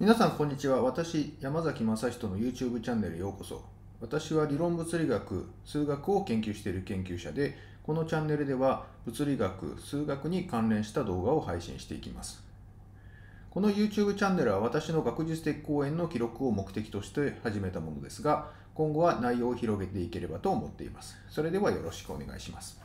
皆さんこんにちは私山崎正人の YouTube チャンネルへようこそ私は理論物理学数学を研究している研究者でこのチャンネルでは物理学数学に関連した動画を配信していきますこの YouTube チャンネルは私の学術的講演の記録を目的として始めたものですが今後は内容を広げていければと思っていますそれではよろしくお願いします